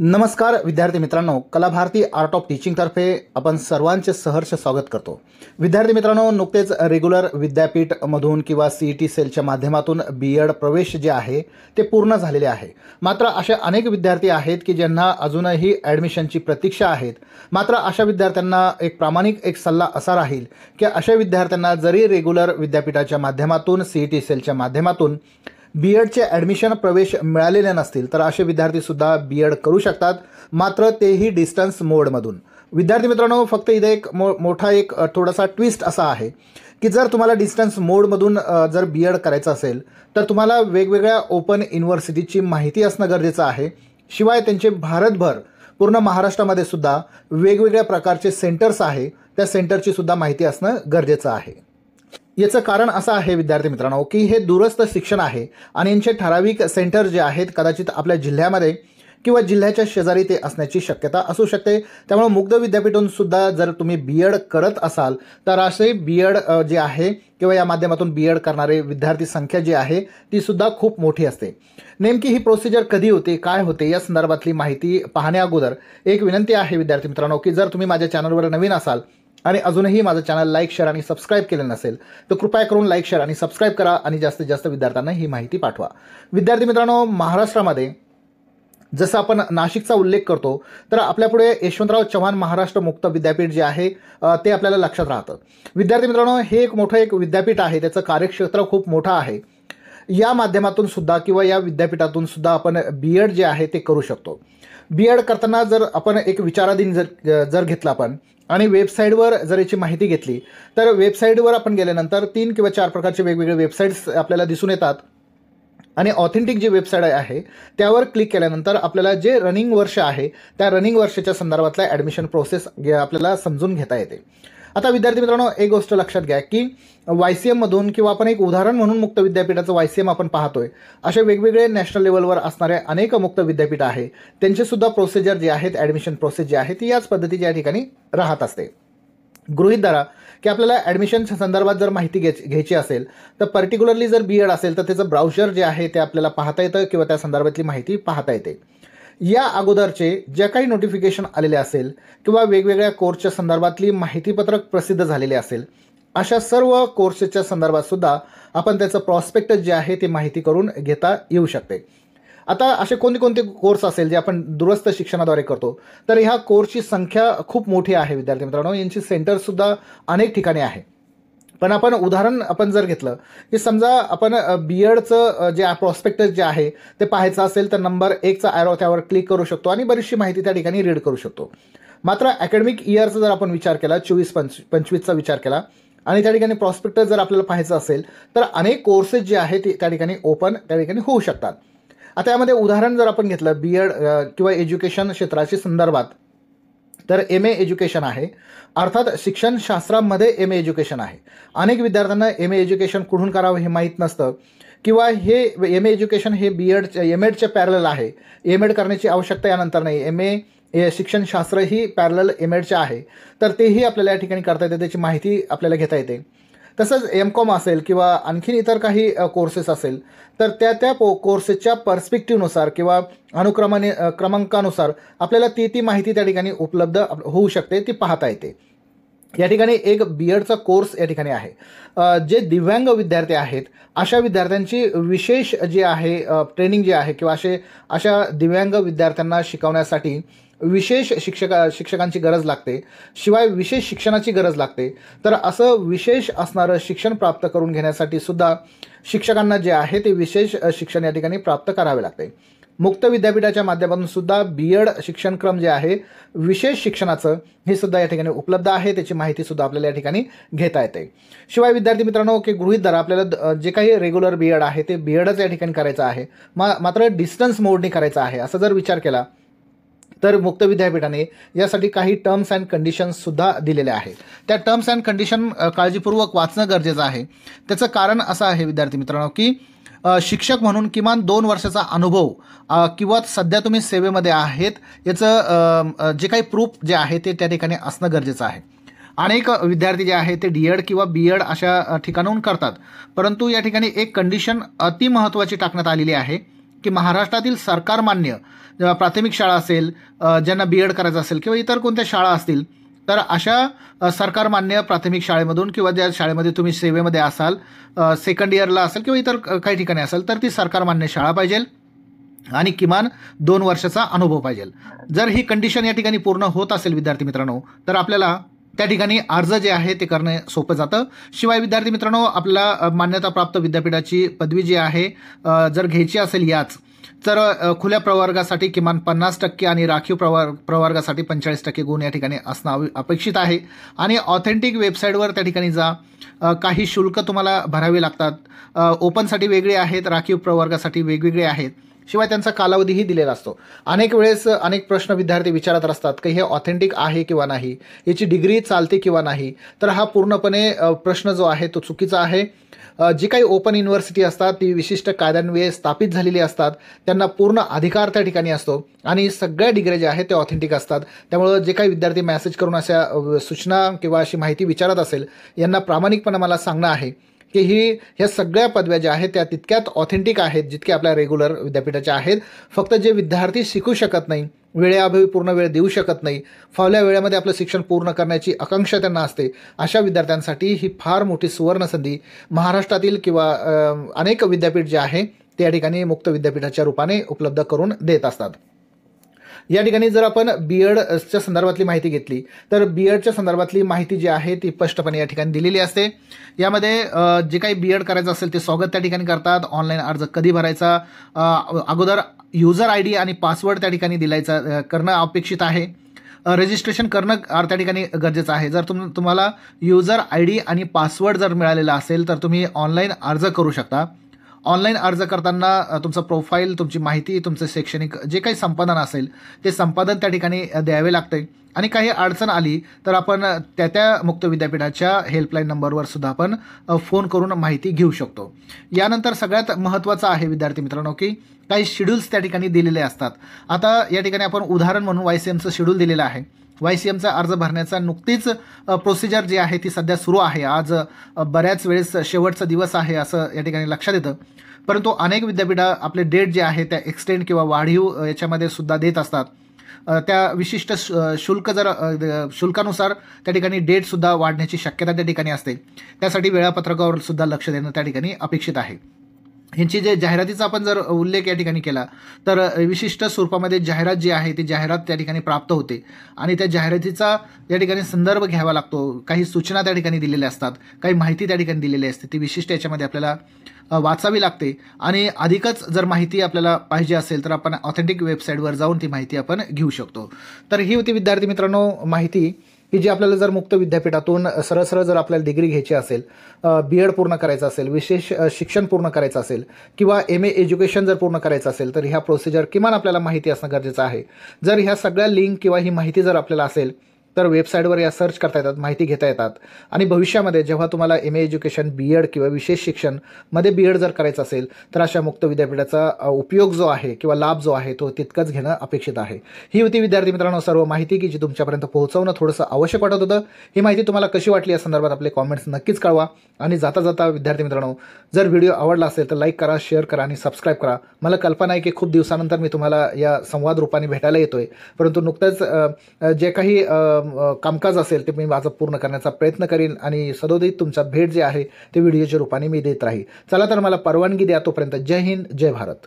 नमस्कार विद्यार्थी मित्रांनो कलाभारती आर्ट ऑफ टीचिंगतर्फे आपण सर्वांचे सहर्ष स्वागत करतो विद्यार्थी मित्रांनो नुकतेच रेग्युलर विद्यापीठमधून किंवा ई टी सेलच्या माध्यमातून बी एड e प्रवेश जे आहे ते पूर्ण झालेले आहे मात्र असे अनेक विद्यार्थी आहेत की ज्यांना अजूनही ॲडमिशनची प्रतीक्षा आहेत मात्र अशा विद्यार्थ्यांना एक प्रामाणिक एक सल्ला असा राहील की अशा विद्यार्थ्यांना जरी रेग्युलर विद्यापीठाच्या माध्यमातून ई टी सेलच्या माध्यमातून बी एडचे ॲडमिशन प्रवेश मिळालेले नसतील तर असे विद्यार्थीसुद्धा बी एड करू शकतात मात्र तेही डिस्टन्स मोडमधून विद्यार्थी मित्रांनो फक्त इथे एक मो मोठा एक थोडासा ट्विस्ट असा आहे की जर तुम्हाला डिस्टन्स मोडमधून जर बी एड करायचं असेल तर तुम्हाला वेगवेगळ्या ओपन युनिव्हर्सिटीची माहिती असणं गरजेचं आहे शिवाय त्यांचे भारतभर पूर्ण महाराष्ट्रामध्ये सुद्धा वेगवेगळ्या प्रकारचे सेंटर्स आहे त्या सेंटरची सुद्धा माहिती असणं गरजेचं आहे याचं कारण असं आहे विद्यार्थी मित्रांनो की हे दूरस्थ शिक्षण आहे आणि यांचे ठराविक सेंटर जे आहेत कदाचित आपल्या जिल्ह्यामध्ये किंवा जिल्ह्याच्या शेजारी ते असण्याची शक्यता असू शकते त्यामुळे मुग्ध विद्यापीठून सुद्धा जर तुम्ही बी एड करत असाल तर असे बी एड जे आहे किंवा या माध्यमातून बी एड करणारे विद्यार्थी संख्या जी आहे ती सुद्धा खूप मोठी असते नेमकी ही प्रोसिजर कधी होते काय होते या संदर्भातली माहिती पाहण्या अगोदर एक विनंती आहे विद्यार्थी मित्रांनो की जर तुम्ही माझ्या चॅनलवर नवीन असाल आणि अजूनही माझं चॅनल लाईक शेअर आणि सबस्क्राईब केलं नसेल तर कृपया करून लाईक शेअर आणि सबस्क्राईब करा आणि जास्तीत जास्त विद्यार्थ्यांना ही माहिती पाठवा विद्यार्थी मित्रांनो महाराष्ट्रामध्ये जसं आपण नाशिकचा उल्लेख करतो तर आपल्यापुढे यशवंतराव चव्हाण महाराष्ट्र मुक्त विद्यापीठ जे आहे ते आपल्याला लक्षात राहतं विद्यार्थी मित्रांनो हे एक मोठं एक विद्यापीठ आहे त्याचं कार्यक्षेत्र खूप मोठं आहे या माध्यमातून सुद्धा किंवा या विद्यापीठातून सुद्धा आपण बी एड जे आहे ते करू शकतो बी एड करताना जर आपण एक विचाराधीन जर जर घेतला आपण आणि वेबसाईटवर जर याची माहिती घेतली तर वेबसाईटवर आपण गेल्यानंतर तीन किंवा चार प्रकारचे वेगवेगळे वेबसाईट्स आपल्याला दिसून येतात आणि ऑथेंटिक जी वेबसाईट आहे त्यावर क्लिक केल्यानंतर आपल्याला जे रनिंग वर्ष आहे त्या रनिंग वर्षाच्या संदर्भातला ॲडमिशन प्रोसेस आपल्याला समजून घेता येते आता विद्यार्थी मित्रांनो एक गोष्ट लक्षात घ्या की वाय सी एममधून किंवा आपण एक उदाहरण म्हणून मुक्त विद्यापीठाचं वाय सी एम आपण पाहतोय असे वेगवेगळे नॅशनल लेवलवर असणारे अनेक मुक्त विद्यापीठ आहे त्यांचेसुद्धा प्रोसिजर जे आहेत ॲडमिशन प्रोसेस जे आहे ती याच पद्धतीच्या या ठिकाणी राहत असते गृहित धरा की आपल्याला ॲडमिशन संदर्भात जर माहिती घ्याय घ्यायची असेल तर पर्टिक्युलरली जर बी एड असेल तर त्याचं ब्राउचर जे आहे ते आपल्याला पाहता येतं किंवा त्या संदर्भातली माहिती पाहता येते या अगोदरचे ज्या काही नोटिफिकेशन आलेले असेल किंवा वेगवेगळ्या कोर्सच्या संदर्भातली माहितीपत्रक प्रसिद्ध झालेले असेल अशा सर्व कोर्सेसच्या संदर्भात सुद्धा आपण त्याचं प्रॉस्पेक्ट जे आहे ते माहिती करून घेता येऊ शकते आता असे कोणते कोणते कोर्स असेल जे आपण दुरस्त शिक्षणाद्वारे करतो तर ह्या कोर्सची संख्या खूप मोठी आहे विद्यार्थी मित्रांनो यांची सेंटरसुद्धा अनेक ठिकाणी आहे पण आपण उदाहरण आपण जर घेतलं की समजा आपण बी एडचं e जे प्रॉस्पेक्टस जे आहे ते पाहायचं असेल तर नंबर एकचा ॲरो त्यावर क्लिक करू शकतो आणि बरीचशी माहिती त्या ठिकाणी रीड करू शकतो मात्र अकॅडमिक इयरचा जर आपण विचार केला चोवीस पंच पंचवीसचा विचार केला आणि त्या ठिकाणी प्रॉस्पेक्टर जर आपल्याला पाहायचं असेल तर अनेक कोर्सेस जे आहेत ते त्या ठिकाणी ओपन त्या ठिकाणी होऊ शकतात आता यामध्ये उदाहरण जर आपण घेतलं बी एड e किंवा एज्युकेशन क्षेत्राच्या संदर्भात तर एम ए एज्युकेशन आहे अर्थात शिक्षणशास्त्रामध्ये एम ए एज्युकेशन आहे अनेक विद्यार्थ्यांना एम ए एज्युकेशन कुठून करावं हे माहीत नसतं किंवा हे एम ए एज्युकेशन हे बी एड एम एडचे पॅरल आहे एम एड करण्याची आवश्यकता यानंतर नाही एम ए शिक्षणशास्त्र ही पॅरल एम एडचे आहे तर तेही आपल्याला या ठिकाणी करता येते त्याची माहिती आपल्याला घेता येते तसंच एम कॉम असेल किंवा आणखीन इतर काही कोर्सेस असेल तर त्या त्या पो कोर्सेसच्या पर्स्पेक्टिव्हनुसार किंवा अनुक्रमाने क्रमांकानुसार आपल्याला ती ती माहिती त्या ठिकाणी उपलब्ध होऊ शकते ती पाहता येते या ठिकाणी एक बी एडचा कोर्स या ठिकाणी आहे जे दिव्यांग विद्यार्थी आहेत अशा विद्यार्थ्यांची विशेष जे आहे ट्रेनिंग जे आहे किंवा असे अशा दिव्यांग विद्यार्थ्यांना शिकवण्यासाठी विशेष शिक्षका शिक्षकांची गरज लागते शिवाय विशेष शिक्षणाची गरज लागते तर असं विशेष असणारं शिक्षण प्राप्त करून घेण्यासाठी सुद्धा शिक्षकांना जे आहे ते विशेष शिक्षण या ठिकाणी प्राप्त करावे लागते मुक्त विद्यापीठाच्या माध्यमातून सुद्धा बी एड शिक्षणक्रम जे आहे विशेष शिक्षणाचं हे सुद्धा या ठिकाणी उपलब्ध आहे त्याची माहिती सुद्धा आपल्याला या ठिकाणी घेता येते शिवाय विद्यार्थी मित्रांनो की गृहित धरा आपल्याला जे काही रेग्युलर बी एड आहे ते बी एडच या ठिकाणी करायचं आहे मा मात्र डिस्टन्स मोडने करायचं आहे असा जर विचार केला तर मुक्त विद्यापीठाने यासाठी काही टर्म्स अँड कंडिशन्ससुद्धा दिलेल्या आहेत त्या टर्म्स अँड कंडिशन काळजीपूर्वक वाचणं गरजेचं आहे त्याचं कारण असं आहे विद्यार्थी मित्रांनो की शिक्षक म्हणून किमान दोन वर्षाचा अनुभव किंवा सध्या तुम्ही सेवेमध्ये आहेत याचं जे काही प्रूफ जे आहे ते त्या ठिकाणी असणं गरजेचं आहे अनेक विद्यार्थी जे आहे ते डी एड किंवा बी एड अशा ठिकाणाहून करतात परंतु या ठिकाणी एक कंडिशन महत्त्वाची टाकण्यात आलेली आहे की महाराष्ट्रातील सरकारमान्य प्राथमिक शाळा असेल ज्यांना बी एड करायचं असेल किंवा इतर कोणत्या शाळा असतील तर अशा सरकारमान्य प्राथमिक शाळेमधून किंवा ज्या शाळेमध्ये तुम्ही सेवेमध्ये असाल सेकंड इयरला असेल किंवा इतर काही ठिकाणी असाल तर ती सरकारमान्य शाळा पाहिजे आणि किमान दोन वर्षाचा अनुभव पाहिजे जर ही कंडिशन या ठिकाणी पूर्ण होत असेल विद्यार्थी मित्रांनो तर आपल्याला त्या ठिकाणी अर्ज जे आहे ते करणे सोपं जातं शिवाय विद्यार्थी मित्रांनो आपल्याला मान्यताप्राप्त विद्यापीठाची पदवी जी आहे जर घ्यायची असेल याच तर खुल्या प्रवर्गासाठी किमान पन्नास टक्के आणि राखीव प्रवर् प्रवर्गासाठी पंचेचाळीस टक्के गुण या ठिकाणी असणं अपेक्षित आहे आणि ऑथेंटिक वेबसाईटवर त्या ठिकाणी जा काही शुल्क तुम्हाला भरावे लागतात ओपनसाठी वेगळे आहेत राखीव प्रवर्गासाठी वेगवेगळे आहेत शिवाय त्यांचा कालावधीही दिलेला असतो अनेक वेळेस अनेक प्रश्न विद्यार्थी विचारत असतात की हे ऑथेंटिक आहे किंवा नाही याची डिग्री चालते किंवा नाही तर हा पूर्णपणे प्रश्न जो आहे तो चुकीचा आहे जी काही ओपन युनिव्हर्सिटी असतात ती विशिष्ट कायद्यान्वये स्थापित झालेली असतात त्यांना पूर्ण अधिकार त्या ठिकाणी असतो आणि सगळ्या डिग्र्या ज्या आहेत ते ऑथेंटिक असतात त्यामुळं जे काही विद्यार्थी मॅसेज करून अशा सूचना किंवा अशी माहिती विचारत असेल यांना प्रामाणिकपणे मला सांगणं आहे की ही ह्या सगळ्या पदव्या ज्या आहेत त्या तितक्यात ऑथेंटिक आहेत जितक्या आपल्या रेग्युलर विद्यापीठाच्या आहेत फक्त जे विद्यार्थी शिकू शकत नाही वेळेअभावी पूर्ण वेळ देऊ शकत नाही फावल्या वेळेमध्ये आपलं शिक्षण पूर्ण करण्याची आकांक्षा त्यांना असते अशा विद्यार्थ्यांसाठी ही फार मोठी सुवर्णसंधी महाराष्ट्रातील किंवा अनेक विद्यापीठ जे आहे त्या ठिकाणी मुक्त विद्यापीठाच्या रूपाने उपलब्ध करून देत असतात या ठिकाणी जर आपण बी एडच्या e संदर्भातली माहिती घेतली तर बी एडच्या e संदर्भातली माहिती जी आहे ती स्पष्टपणे या ठिकाणी दिलेली असते यामध्ये जे काही बी एड e करायचं असेल ते स्वागत त्या ठिकाणी करतात ऑनलाईन अर्ज कधी भरायचा अगोदर युजर आय डी आणि पासवर्ड त्या ठिकाणी दिलायचा करणं अपेक्षित आहे रजिस्ट्रेशन करणं त्या ठिकाणी गरजेचं आहे जर तुम तुम्हाला युजर आय डी आणि पासवर्ड जर मिळालेला असेल तर तुम्ही ऑनलाईन अर्ज करू शकता ऑनलाईन अर्ज करताना तुमचं प्रोफाईल तुमची माहिती तुमचं शैक्षणिक जे काही संपादन असेल ते संपादन त्या ठिकाणी द्यावे लागते आणि काही अडचण आली तर आपण त्या त्या मुक्त विद्यापीठाच्या हेल्पलाईन नंबरवर सुद्धा आपण फोन करून माहिती घेऊ शकतो यानंतर सगळ्यात महत्त्वाचं आहे विद्यार्थी मित्रांनो की काही शेड्यूल्स त्या ठिकाणी दिलेले असतात आता या ठिकाणी आपण उदाहरण म्हणून वाय सी एमचं शेड्यूल दिलेलं आहे वाय सी एमचा अर्ज भरण्याचा नुकतीच प्रोसिजर जी आहे ती सध्या सुरू आहे आज बऱ्याच वेळेस शेवटचा दिवस आहे असं या ठिकाणी लक्षात येतं परंतु अनेक विद्यापीठं आपले डेट जे आहे त्या एक्सटेंड किंवा वाढीव याच्यामध्ये सुद्धा देत असतात त्या विशिष्ट शुल्क जर शुल्कानुसार त्या ठिकाणी डेटसुद्धा वाढण्याची शक्यता त्या ठिकाणी असते त्यासाठी वेळापत्रकावर सुद्धा लक्ष देणं त्या ठिकाणी अपेक्षित आहे ह्यांची जे जाहिरातीचा आपण जर उल्लेख या ठिकाणी केला तर विशिष्ट स्वरूपामध्ये जाहिरात जी आहे ती जाहिरात त्या ठिकाणी प्राप्त होते आणि त्या जाहिरातीचा या ठिकाणी संदर्भ घ्यावा लागतो काही सूचना त्या ठिकाणी दिलेल्या असतात काही माहिती त्या ठिकाणी दिलेली असते ती विशिष्ट याच्यामध्ये आपल्याला वाचावी लागते आणि अधिकच जर माहिती आपल्याला पाहिजे असेल तर आपण ऑथेंटिक वेबसाईटवर जाऊन ती माहिती आपण घेऊ शकतो तर ही होती विद्यार्थी मित्रांनो माहिती की जी आपल्याला जर मुक्त विद्यापीठातून सरळ सरळ जर आपल्याला डिग्री घ्यायची असेल बी एड पूर्ण करायचं असेल विशेष शिक्षण पूर्ण करायचं असेल किंवा एम ए एज्युकेशन जर पूर्ण करायचं असेल तर ह्या प्रोसिजर किमान आपल्याला माहिती असणं गरजेचं आहे जर ह्या सगळ्या लिंक किंवा ही माहिती जर आपल्याला असेल तर वेबसाईटवर या सर्च करता येतात माहिती घेता येतात आणि भविष्यामध्ये जेव्हा तुम्हाला एम एज्युकेशन बी एड किंवा विशेष शिक्षणमध्ये बी एड जर करायचं असेल तर अशा मुक्त विद्यापीठाचा उपयोग जो आहे किंवा लाभ जो आहे तो तितकंच घेणं अपेक्षित आहे ही होती विद्यार्थी मित्रांनो सर्व माहिती की जी तुमच्यापर्यंत पोहोचवणं थोडंसं आवश्यक वाटत होतं ही माहिती तुम्हाला कशी वाटली या संदर्भात आपले कॉमेंट्स नक्कीच कळवा आणि जाता जाता विद्यार्थी मित्रांनो जर व्हिडिओ आवडला असेल तर लाईक करा शेअर करा आणि सबस्क्राईब करा मला कल्पना आहे की खूप दिवसानंतर मी तुम्हाला या संवाद रूपाने भेटायला येतोय परंतु नुकतंच जे काही कामकाज असेल ते मी माझं पूर्ण करण्याचा प्रयत्न करीन आणि सदोदित तुमचा भेट जे आहे ते व्हिडिओच्या रूपाने मी देत राहील चला तर मला परवानगी द्या तोपर्यंत जय हिंद जय भारत